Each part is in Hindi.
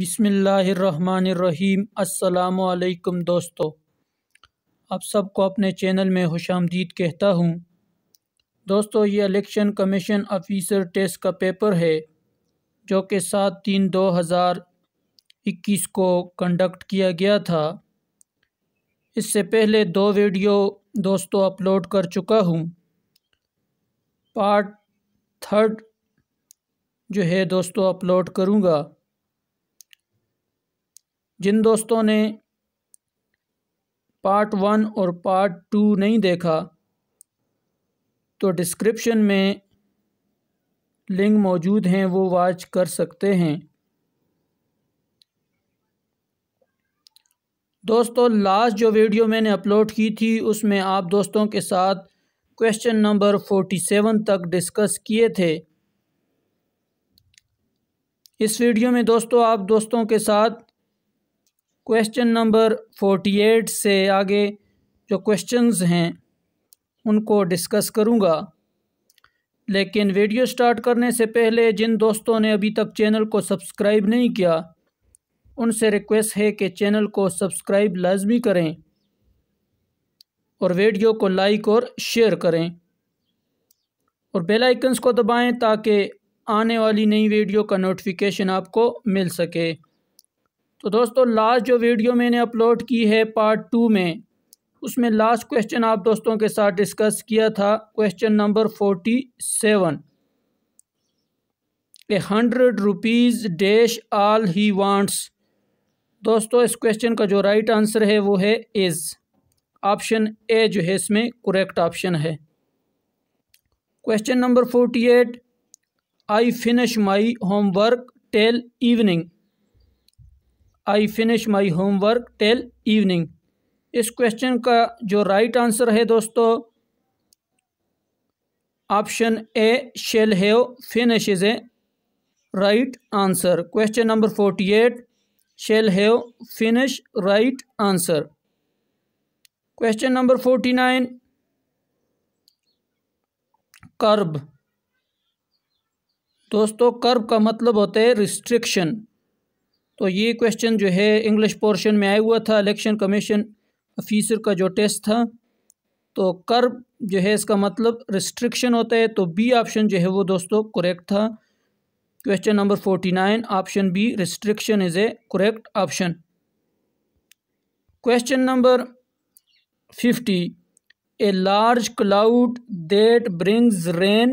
बिसमीम् अल्लाम दोस्तों आप सबको अपने चैनल में खुश आमदीद कहता हूँ दोस्तों ये इलेक्शन कमीशन ऑफिसर टेस्ट का पेपर है जो कि सात तीन दो हज़ार इक्कीस को कंडक्ट किया गया था इससे पहले दो वीडियो दोस्तों अपलोड कर चुका हूँ पार्ट थर्ड जो है दोस्तों अपलोड करूँगा जिन दोस्तों ने पार्ट वन और पार्ट टू नहीं देखा तो डिस्क्रिप्शन में लिंक मौजूद हैं वो वाच कर सकते हैं दोस्तों लास्ट जो वीडियो मैंने अपलोड की थी उसमें आप दोस्तों के साथ क्वेश्चन नंबर फोर्टी सेवन तक डिस्कस किए थे इस वीडियो में दोस्तों आप दोस्तों के साथ क्वेश्चन नंबर फोर्टी एट से आगे जो क्वेश्चंस हैं उनको डिस्कस करूँगा लेकिन वीडियो स्टार्ट करने से पहले जिन दोस्तों ने अभी तक चैनल को सब्सक्राइब नहीं किया उनसे रिक्वेस्ट है कि चैनल को सब्सक्राइब लाजमी करें और वीडियो को लाइक और शेयर करें और बेल आइकन्स को दबाएं ताकि आने वाली नई वीडियो का नोटिफिकेशन आपको मिल सके तो दोस्तों लास्ट जो वीडियो मैंने अपलोड की है पार्ट टू में उसमें लास्ट क्वेश्चन आप दोस्तों के साथ डिस्कस किया था question number forty seven a hundred rupees dash all he wants दोस्तों इस क्वेश्चन का जो राइट आंसर है वो है इज़ ऑप्शन ए जो है इसमें करेक्ट ऑप्शन है question number forty eight I finish my homework till evening I finish my homework till evening इस क्वेश्चन का जो राइट right आंसर है दोस्तों option A shall have finish is a right answer question number forty eight shall have finish right answer question number forty nine curb दोस्तों कर्ब का मतलब होता है रिस्ट्रिक्शन तो ये क्वेश्चन जो है इंग्लिश पोर्शन में आया हुआ था इलेक्शन कमीशन ऑफिसर का जो टेस्ट था तो कर्ब जो है इसका मतलब रिस्ट्रिक्शन होता है तो बी ऑप्शन जो है वो दोस्तों करेक्ट था question number forty nine option B restriction is a correct option question number fifty a large cloud that brings rain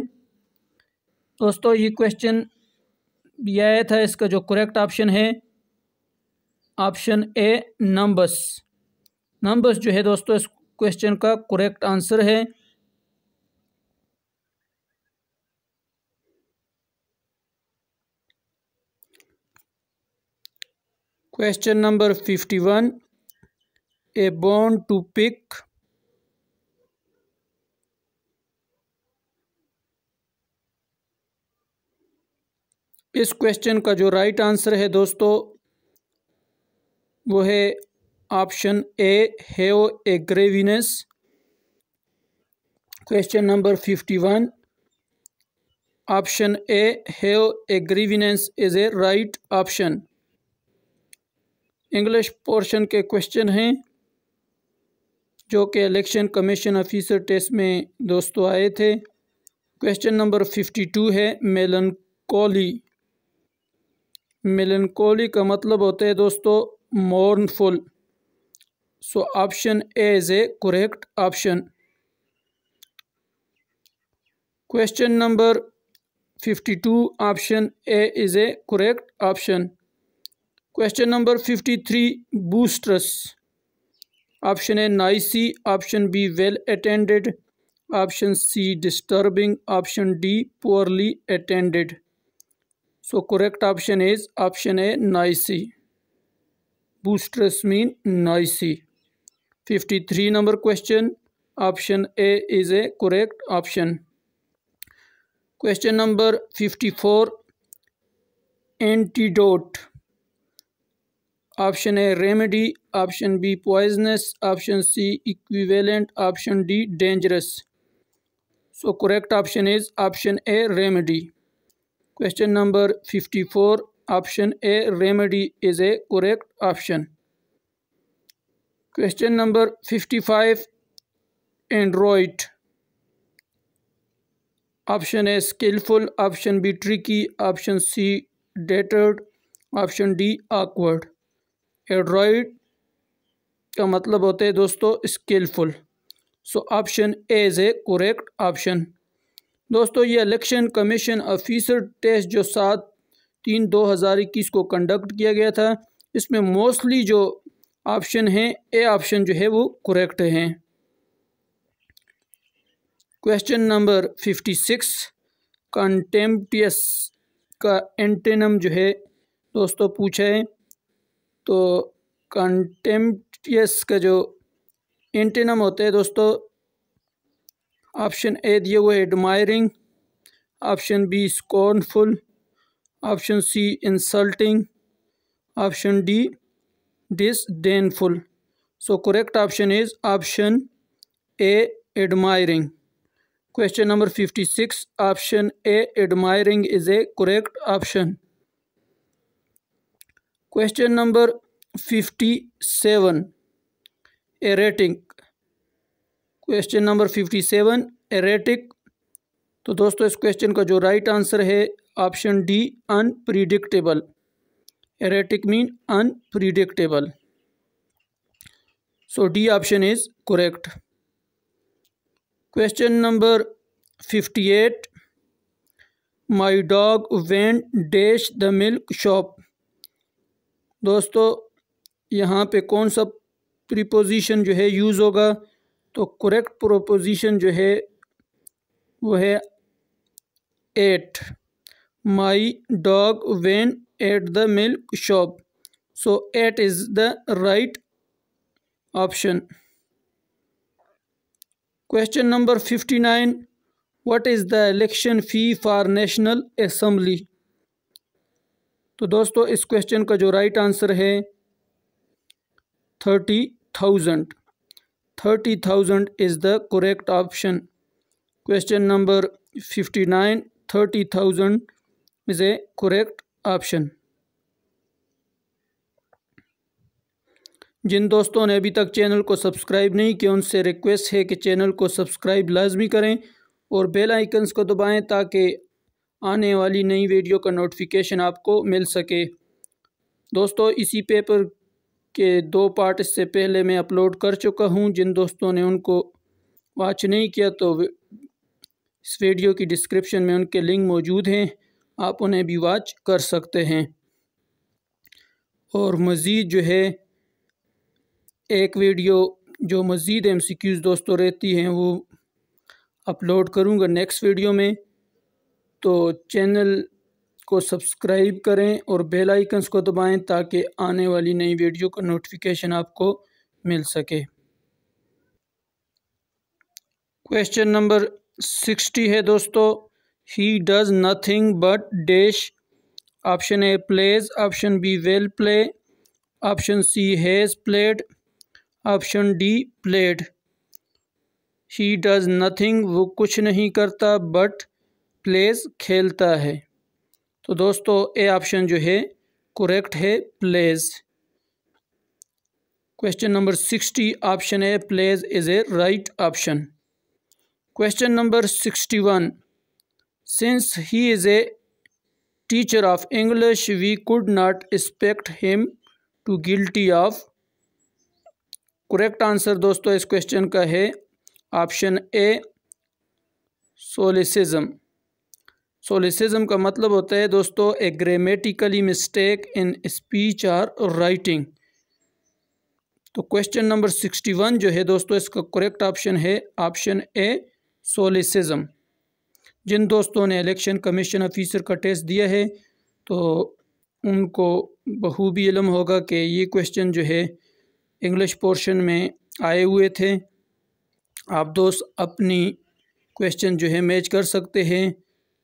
दोस्तों ये क्वेश्चन भी आया था इसका जो करेक्ट ऑप्शन है ऑप्शन ए नंबर्स नंबर्स जो है दोस्तों इस क्वेश्चन का करेक्ट आंसर है question number fifty one a bone to pick इस क्वेश्चन का जो राइट right आंसर है दोस्तों वो है option A have A grievance question number fifty one option A have a grievance is a right option English portion के क्वेश्चन हैं जो कि इलेक्शन कमीशन ऑफिसर टेस्ट में दोस्तों आए थे क्वेश्चन नंबर फिफ्टी टू है मेलन मेलनकोली मेलन का मतलब होता है दोस्तों mournful so option a is a correct option question number 52 option a is a correct option question number 53 boosters option a nice option b well attended option c disturbing option d poorly attended so correct option is option a nice boosters mean noisy 53 number question option a is a correct option question number 54 antidote option A remedy option B poisonous option C equivalent option D dangerous so correct option is option A remedy question number fifty four option A remedy is a correct option question number fifty five android option A skilful option B tricky option C deterred option D awkward android का मतलब होता है दोस्तों skilful so option A is a correct option दोस्तों ये इलेक्शन कमीशन ऑफिसर टेस्ट जो सात तीन दो हज़ार इक्कीस को कंडक्ट किया गया था इसमें मोस्टली जो ऑप्शन हैं ए ऑप्शन जो है वो करेक्ट हैं question number fifty six contemptuous का एंटेनम जो है दोस्तों पूछा है तो कंटेम्पियस का जो एंटेनम होता है दोस्तों ऑप्शन ए दिए हुए admiring option B scornful option C insulting option D disdainful so correct option is option A admiring question number fifty six option A admiring is a correct option question number fifty seven erratic question number fifty seven erratic तो दोस्तों इस क्वेश्चन का जो राइट आंसर है option D unpredictable erratic mean unpredictable so D option is correct question number fifty eight my dog when dash the milk shop दोस्तों यहाँ पे कौन सा प्रीपोजिशन जो है यूज़ होगा तो करेक्ट प्रोपोजिशन जो है वो है at my dog when at the milk shop so at is the right option question number fifty nine what is the election fee for national assembly तो दोस्तों इस क्वेश्चन का जो राइट आंसर है thirty thousand thirty thousand is the correct option question number fifty nine thirty thousand is a correct option जिन दोस्तों ने अभी तक चैनल को सब्सक्राइब नहीं किया उनसे रिक्वेस्ट है कि चैनल को सब्सक्राइब लाजमी करें और बेल आइकन्स को दबाएं ताकि आने वाली नई वीडियो का नोटिफिकेशन आपको मिल सके दोस्तों इसी पेपर के दो पार्ट इससे पहले मैं अपलोड कर चुका हूं जिन दोस्तों ने उनको वॉच नहीं किया तो इस वीडियो की डिस्क्रिप्शन में उनके लिंक मौजूद हैं आप उन्हें भी वाच कर सकते हैं और मज़ीद जो है एक वीडियो जो मज़ीद एम सी क्यूज़ दोस्तों रहती हैं वो अपलोड करूँगा नेक्स्ट वीडियो में तो चैनल को सब्सक्राइब करें और बेल आइकन्स को दबाएं ताकि आने वाली नई वीडियो का नोटिफिकेशन आपको मिल सके क्वेश्चन नंबर सिक्सटी है दोस्तों he does nothing but dash option A plays option B will play option C has played option D played he does nothing वो कुछ नहीं करता बट प्लेज खेलता है तो दोस्तों ए ऑप्शन जो है करेक्ट है plays question number sixty option A plays is a right option question number sixty one since he is a teacher of English we could not expect him to guilty of correct answer दोस्तों इस क्वेश्चन का है ऑप्शन ए सोलिसिज्म सोलिसिज्म का मतलब होता है दोस्तों a grammatically mistake in speech or writing तो क्वेश्चन नंबर सिक्सटी वन जो है दोस्तों इसका करेक्ट ऑप्शन है ऑप्शन ए सोलिसिज्म जिन दोस्तों ने इलेक्शन कमीशन ऑफिसर का टेस्ट दिया है तो उनको बहूबी इलम होगा कि ये क्वेश्चन जो है इंग्लिश पोर्शन में आए हुए थे आप दोस्त अपनी क्वेश्चन जो है मैच कर सकते हैं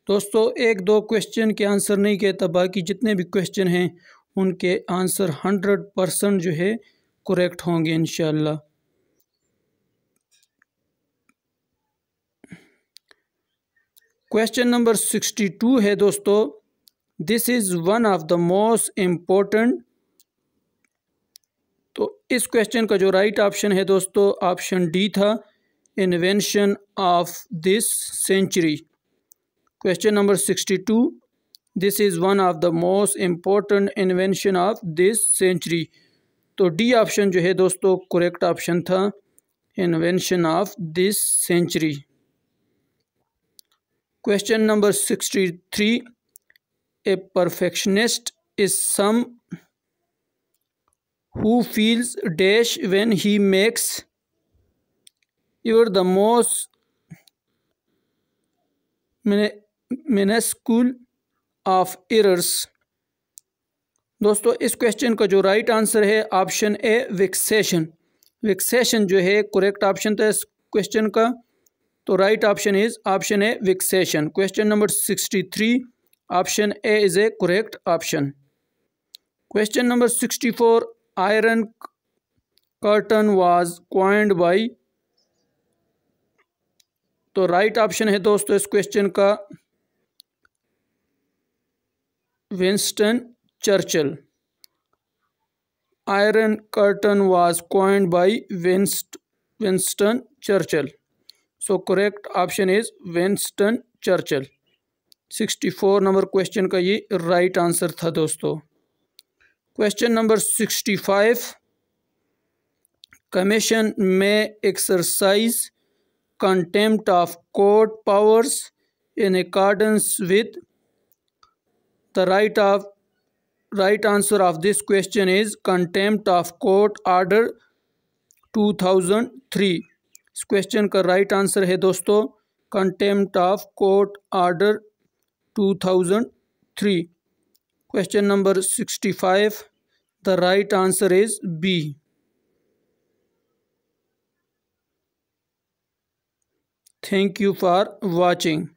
दोस्तों एक दो क्वेश्चन के आंसर नहीं कहता बाकी जितने भी क्वेश्चन हैं उनके आंसर हंड्रेड परसेंट जो है करेक्ट होंगे इन क्वेश्चन नंबर सिक्सटी टू है दोस्तों this is one of the most important तो इस क्वेश्चन का जो राइट right ऑप्शन है दोस्तों ऑप्शन डी था invention of this century question number sixty two this is one of the most important invention of this century तो डी ऑप्शन जो है दोस्तों करेक्ट ऑप्शन था invention of this century question number sixty three a perfectionist is some feels dash dash he makes makes the most मैंने स्कूल ऑफ errors दोस्तों इस क्वेश्चन का जो राइट right आंसर है ऑप्शन ए विक्सेशन विक्सेशन जो है करेक्ट ऑप्शन था इस क्वेश्चन का तो right option is option A vexation question number sixty three option A is a correct option question number sixty four iron curtain was coined by तो राइट ऑप्शन है दोस्तों इस क्वेश्चन का Winston Churchill iron curtain was coined by विंस्ट Winston Churchill so correct option is Winston Churchill sixty four number question का ये राइट right आंसर था दोस्तों क्वेश्चन नंबर सिक्सटी 65 कमीशन में exercise contempt of court powers in accordance with the right of right answer of this question is contempt of court order three इस क्वेश्चन का राइट आंसर है दोस्तों contempt of court order 2003 question number 65 the right answer is B thank you for watching